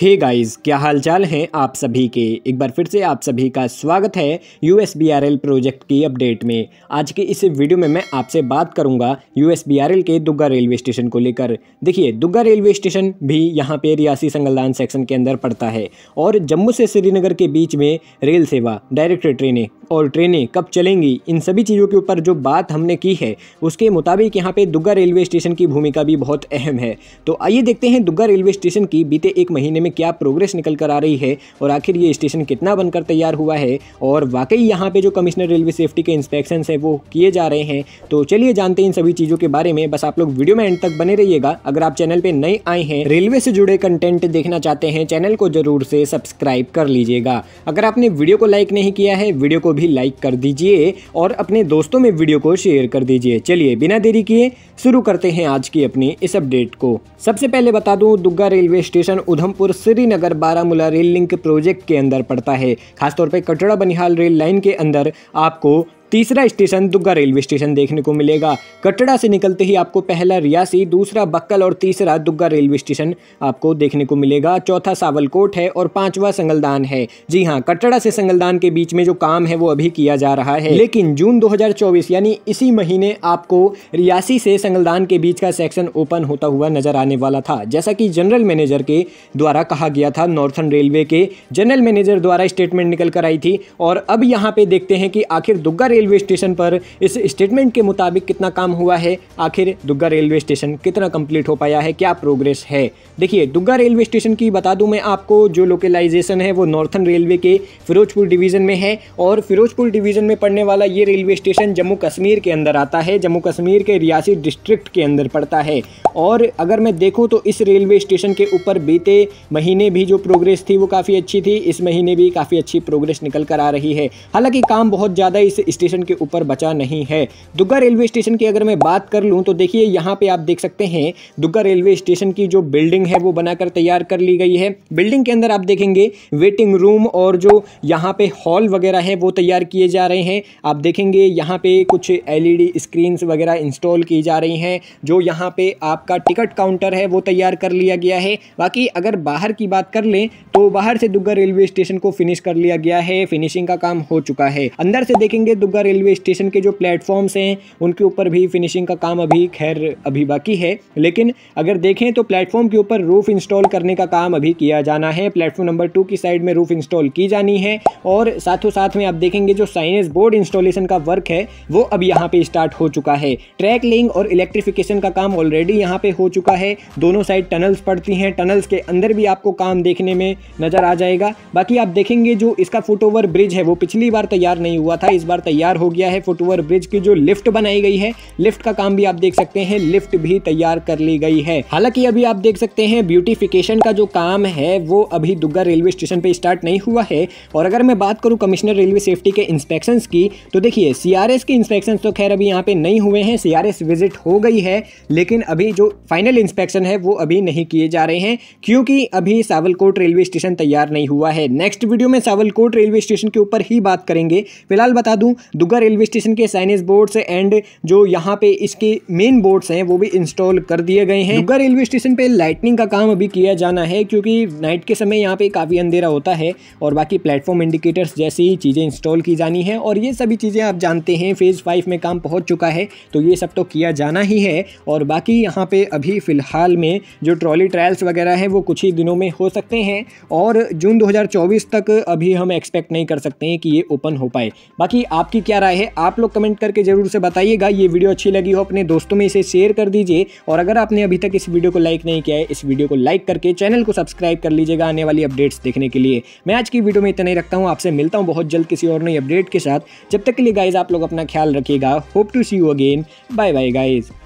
हे hey guys क्या हालचाल हैं आप सभी के एक बार फिर से आप सभी का स्वागत है यू प्रोजेक्ट की अपडेट में आज के इस वीडियो में मैं आपसे बात करूंगा यू के दुग्गा रेलवे स्टेशन को लेकर देखिए दुग्गा रेलवे स्टेशन भी यहां पे रियासी संगलदान सेक्शन के अंदर पड़ता है और जम्मू से श्रीनगर के बीच में रेल सेवा डायरेक्ट ट्रेनें और ट्रेनें कब चलेंगी इन सभी चीज़ों के ऊपर जो बात हमने की है उसके मुताबिक यहाँ पे दुग्गा रेलवे स्टेशन की भूमिका भी बहुत अहम है तो आइए देखते हैं दुग्गा रेलवे स्टेशन की बीते एक महीने में क्या प्रोग्रेस निकल कर आ रही है और आखिर ये स्टेशन कितना बनकर तैयार हुआ है और वाकई यहाँ पर जो कमिश्नर रेलवे सेफ्टी के इंस्पेक्शन है वो किए जा रहे हैं तो चलिए जानते हैं इन सभी चीज़ों के बारे में बस आप लोग वीडियो में एंड तक बने रहिएगा अगर आप चैनल पर नए आए हैं रेलवे से जुड़े कंटेंट देखना चाहते हैं चैनल को जरूर से सब्सक्राइब कर लीजिएगा अगर आपने वीडियो को लाइक नहीं किया है वीडियो को भी लाइक कर दीजिए और अपने दोस्तों में वीडियो को शेयर कर दीजिए चलिए बिना देरी किए शुरू करते हैं आज की अपनी इस अपडेट को सबसे पहले बता दूं Dugga railway station Udhampur Srinagar Baramulla rail link project के अंदर पड़ता है खासतौर पर कटड़ा बनिहाल रेल लाइन के अंदर आपको तीसरा स्टेशन दुग्गा रेलवे स्टेशन देखने को मिलेगा कटड़ा से निकलते ही आपको पहला रियासी दूसरा बक्कल और तीसरा दुग्गा रेलवे स्टेशन आपको देखने को मिलेगा चौथा सावलकोट है और पांचवा संगलदान है जी हाँ कटड़ा से संगलदान के बीच में जो काम है वो अभी किया जा रहा है लेकिन जून 2024 यानी इसी महीने आपको रियासी से संगलदान के बीच का सेक्शन ओपन होता हुआ नजर आने वाला था जैसा की जनरल मैनेजर के द्वारा कहा गया था नॉर्थन रेलवे के जनरल मैनेजर द्वारा स्टेटमेंट निकल कर आई थी और अब यहाँ पे देखते हैं कि आखिर दुग्गा रेलवे स्टेशन पर इस स्टेटमेंट के मुताबिक कितना काम हुआ है आखिर दुग्गा रेलवे स्टेशन कितना कंप्लीट हो पाया है क्या प्रोग्रेस है देखिए दुग्गा रेलवे स्टेशन की बता दूं मैं आपको जो लोकलाइजेशन है वो नॉर्थन रेलवे के फिरोजपुर डिवीज़न में है और फिरोजपुर डिवीज़न में पड़ने वाला ये रेलवे स्टेशन जम्मू कश्मीर के अंदर आता है जम्मू कश्मीर के रियासी डिस्ट्रिक्ट के अंदर पड़ता है और अगर मैं देखूँ तो इस रेलवे स्टेशन के ऊपर बीते महीने भी जो प्रोग्रेस थी वो काफ़ी अच्छी थी इस महीने भी काफ़ी अच्छी प्रोग्रेस निकल कर आ रही है हालांकि काम बहुत ज़्यादा इस स्टेशन के ऊपर बचा नहीं है दुग्गा रेलवे स्टेशन की अगर मैं बात कर लूँ तो देखिए यहाँ पे आप देख सकते हैं दुग्गा रेलवे स्टेशन की जो बिल्डिंग है वो बनाकर तैयार कर ली गई है बिल्डिंग के अंदर आप देखेंगे वेटिंग रूम और जो यहाँ पे हॉल वगैरह है वो तैयार किए जा रहे हैं आप देखेंगे यहाँ पे कुछ एल ई वगैरह इंस्टॉल की जा रही हैं जो यहाँ पे आपका टिकट काउंटर है वो तैयार कर लिया गया है बाकी अगर बाहर की बात कर लें तो बाहर से दुग्गा रेलवे स्टेशन को फिनिश कर लिया गया है फिनिशिंग का काम हो चुका है अंदर से देखेंगे दुग्गा मौजूदा रेलवे स्टेशन के जो प्लेटफॉर्म्स हैं उनके ऊपर भी फिनिशिंग का काम अभी खैर अभी बाकी है लेकिन अगर देखें तो प्लेटफॉर्म के ऊपर रूफ इंस्टॉल करने का काम अभी किया जाना है प्लेटफॉर्म नंबर टू की साइड में रूफ इंस्टॉल की जानी है और साथों साथ में आप देखेंगे जो साइनेस बोर्ड इंस्टॉलेशन का वर्क है वो अब यहाँ पर स्टार्ट हो चुका है ट्रैक लिंग और इलेक्ट्रिफिकेशन का काम ऑलरेडी यहाँ पर हो चुका है दोनों साइड टनल्स पड़ती हैं टनल्स के अंदर भी आपको काम देखने में नज़र आ जाएगा बाकी आप देखेंगे जो इसका फुट ओवर ब्रिज है वो पिछली बार तैयार नहीं हुआ था इस बार तैयार तैयार हो गया है फुटओवर ब्रिज की जो लिफ्ट बनाई गई है लिफ्ट का काम भी आप देख सकते हैं लिफ्ट भी तैयार कर ली गई है हालांकि अभी आप देख सकते हैं ब्यूटिफिकेशन का जो काम है वो अभी दुग्गा रेलवे स्टेशन पे स्टार्ट नहीं हुआ है और अगर मैं बात करूँ कमिश्नर रेलवे सेफ्टी के इंस्पेक्शन की तो देखिए सीआरएस के इंस्पेक्शन तो खैर अभी यहाँ पे नहीं हुए हैं सीआरएस विजिट हो गई है लेकिन अभी जो फाइनल इंस्पेक्शन है वो अभी नहीं किए जा रहे हैं क्योंकि अभी सावलकोट रेलवे स्टेशन तैयार नहीं हुआ है नेक्स्ट वीडियो में सावलकोट रेलवे स्टेशन के ऊपर ही बात करेंगे फिलहाल बता दूं दुग्गा रेलवे स्टेशन के साइनेज बोर्ड्स एंड जो यहाँ पे इसके मेन बोर्ड्स हैं वो भी इंस्टॉल कर दिए गए हैं दुग्गा रेलवे स्टेशन पे लाइटनिंग का काम अभी किया जाना है क्योंकि नाइट के समय यहाँ पे काफ़ी अंधेरा होता है और बाकी प्लेटफॉर्म इंडिकेटर्स जैसी चीज़ें इंस्टॉल की जानी है और ये सभी चीज़ें आप जानते हैं फेज़ फाइव में काम पहुँच चुका है तो ये सब तो किया जाना ही है और बाकी यहाँ पर अभी फ़िलहाल में जो ट्रॉली ट्रायल्स वगैरह हैं वो कुछ ही दिनों में हो सकते हैं और जून दो तक अभी हम एक्सपेक्ट नहीं कर सकते हैं कि ये ओपन हो पाए बाकी आपकी क्या राय है आप लोग कमेंट करके ज़रूर से बताइएगा ये वीडियो अच्छी लगी हो अपने दोस्तों में इसे शेयर कर दीजिए और अगर आपने अभी तक इस वीडियो को लाइक नहीं किया है इस वीडियो को लाइक करके चैनल को सब्सक्राइब कर लीजिएगा आने वाली अपडेट्स देखने के लिए मैं आज की वीडियो में इतना ही रखता हूँ आपसे मिलता हूँ बहुत जल्द किसी और नई अपडेट के साथ जब तक के लिए गाइज आप लोग अपना ख्याल रखिएगा hope to see you again bye bye guys